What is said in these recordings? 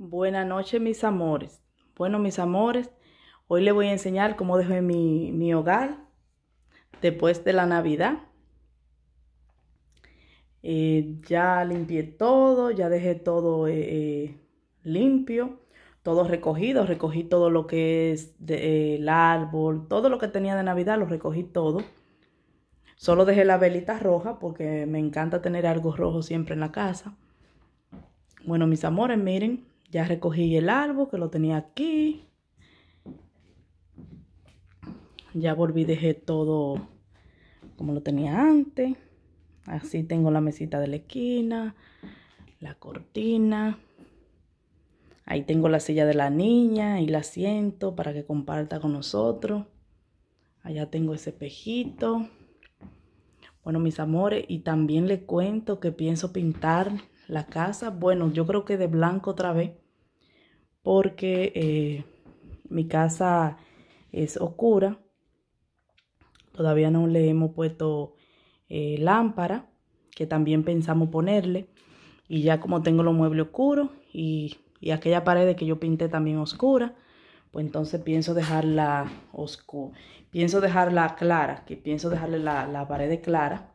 Buenas noches, mis amores. Bueno, mis amores, hoy les voy a enseñar cómo dejé mi, hogar después de la Navidad. Eh, ya limpié todo, ya dejé todo eh, eh, limpio, todo recogido. Recogí todo lo que es el árbol, todo lo que tenía de Navidad, lo recogí todo. Solo dejé la velita roja porque me encanta tener algo rojo siempre en la casa. Bueno, mis amores, miren ya recogí el árbol que lo tenía aquí. Ya volví, dejé todo como lo tenía antes. Así tengo la mesita de la esquina, la cortina. Ahí tengo la silla de la niña y la asiento para que comparta con nosotros. Allá tengo ese espejito. Bueno, mis amores, y también les cuento que pienso pintar la casa, bueno, yo creo que de blanco otra vez, porque eh, mi casa es oscura, todavía no le hemos puesto eh, lámpara, que también pensamos ponerle, y ya como tengo los muebles oscuros y, aquella pared que yo pinté también oscura, pues entonces pienso dejarla oscura, pienso dejarla clara, que pienso dejarle la, la pared clara.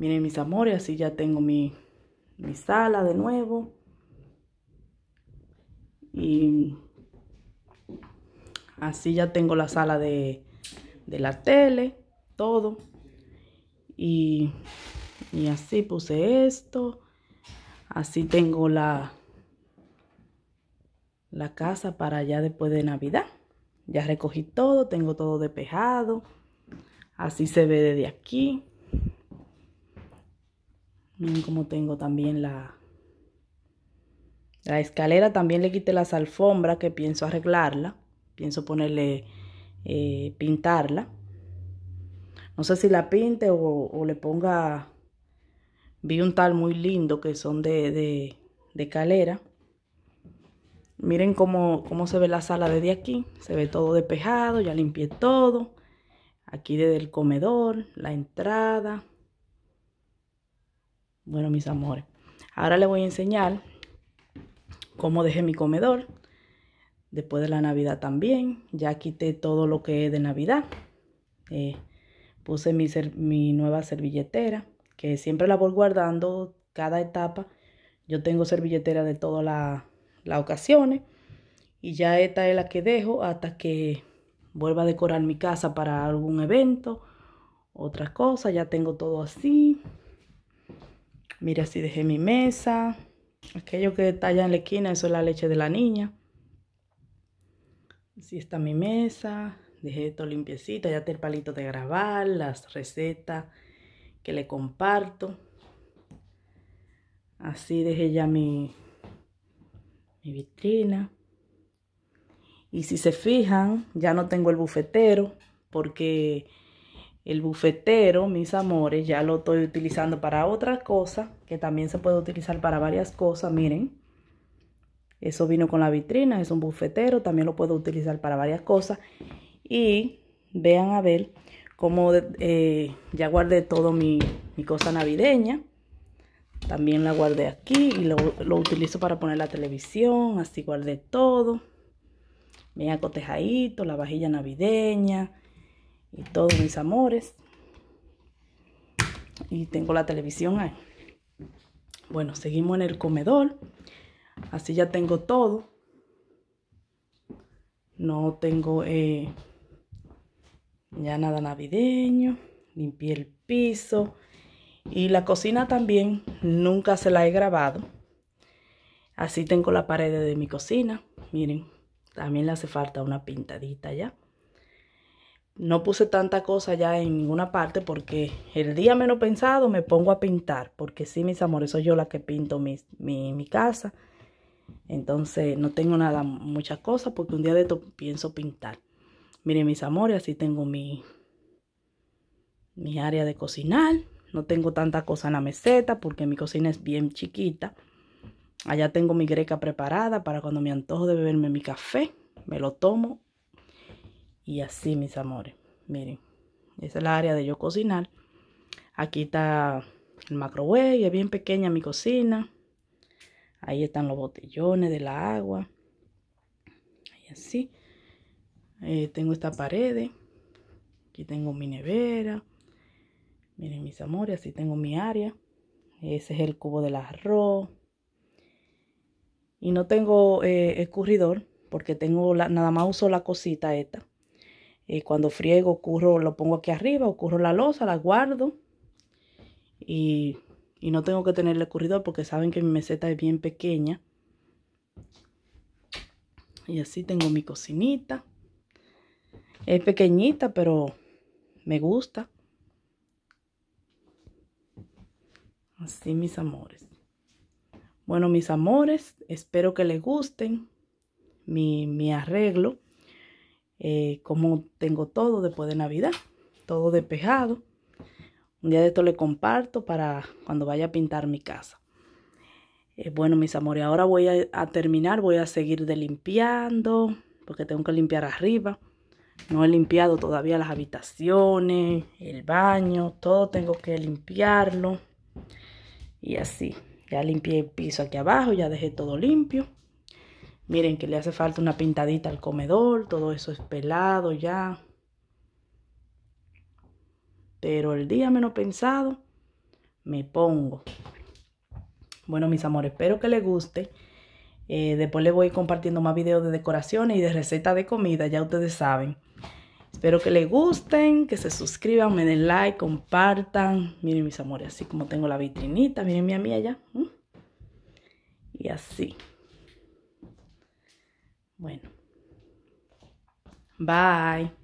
Miren mis amores, así ya tengo mi, mi sala de nuevo. Y así ya tengo la sala de, de la tele, todo. Y, y así puse esto. Así tengo la, la casa para allá después de Navidad. Ya recogí todo, tengo todo despejado. Así se ve desde aquí. Miren cómo tengo también la, la escalera. También le quité las alfombras que pienso arreglarla. Pienso ponerle, eh, pintarla. No sé si la pinte o, le ponga... Vi un tal muy lindo que son de, de, de calera. Miren cómo, cómo, se ve la sala desde aquí. Se ve todo despejado, ya limpié todo. Aquí desde el comedor, la entrada. Bueno, mis amores, ahora les voy a enseñar cómo dejé mi comedor. Después de la Navidad también, ya quité todo lo que es de Navidad. Eh, puse mi, mi nueva servilletera, que siempre la voy guardando cada etapa. Yo tengo servilletera de todas las ocasiones. Y ya esta es la que dejo hasta que vuelva a decorar mi casa para algún evento. Otras cosas, ya tengo todo así. Mira así dejé mi mesa. Aquello que está allá en la esquina, eso es la leche de la niña. Así está mi mesa. Dejé todo limpiecito. Ya está el palito de grabar, las recetas que le comparto. Así dejé ya mi, mi vitrina. Y si se fijan, ya no tengo el bufetero porque el bufetero, mis amores, ya lo estoy utilizando para otra cosa, que también se puede utilizar para varias cosas, miren. Eso vino con la vitrina, es un bufetero, también lo puedo utilizar para varias cosas. Y vean a ver cómo eh, ya guardé todo mi, cosa navideña. También la guardé aquí y lo, lo utilizo para poner la televisión, así guardé todo. me acotejadito, la vajilla navideña, y todos mis amores. Y tengo la televisión ahí. Bueno, seguimos en el comedor. Así ya tengo todo. No tengo eh, ya nada navideño. Limpié el piso. Y la cocina también nunca se la he grabado. Así tengo la pared de mi cocina. Miren, también le hace falta una pintadita ya no puse tanta cosa ya en ninguna parte porque el día menos pensado me pongo a pintar. Porque sí, mis amores, soy yo la que pinto mi, casa. Entonces no tengo nada, muchas cosas porque un día de esto pienso pintar. Miren, mis amores, así tengo mi, mi área de cocinar. No tengo tanta cosa en la meseta porque mi cocina es bien chiquita. Allá tengo mi greca preparada para cuando me antojo de beberme mi café. Me lo tomo y así, mis amores. Miren, esa es la área de yo cocinar. Aquí está el microwave, es bien pequeña mi cocina. Ahí están los botellones de la agua. Y así. Eh, tengo esta pared. Aquí tengo mi nevera. Miren mis amores, así tengo mi área. Ese es el cubo del arroz. Y no tengo eh, escurridor porque tengo la, nada más uso la cosita esta eh, cuando friego, curro, lo pongo aquí arriba, ocurro la losa, la guardo. Y, no tengo que tenerle escurridor porque saben que mi meseta es bien pequeña. Y así tengo mi cocinita. Es pequeñita, pero me gusta. Así, mis amores. Bueno, mis amores, espero que les gusten mi, mi arreglo. Eh, como tengo todo después de Navidad, todo despejado. Un día de esto le comparto para cuando vaya a pintar mi casa. Eh, bueno, mis amores, ahora voy a, a, terminar, voy a seguir de limpiando, porque tengo que limpiar arriba. No he limpiado todavía las habitaciones, el baño, todo tengo que limpiarlo. Y así, ya limpié el piso aquí abajo, ya dejé todo limpio. Miren que le hace falta una pintadita al comedor, todo eso es pelado ya. Pero el día menos pensado, me pongo. Bueno, mis amores, espero que les guste. Eh, después les voy compartiendo más videos de decoraciones y de recetas de comida, ya ustedes saben. Espero que les gusten, que se suscriban, me den like, compartan. Miren mis amores, así como tengo la vitrinita, miren mi amiga ya. Y así. Bueno. Bye.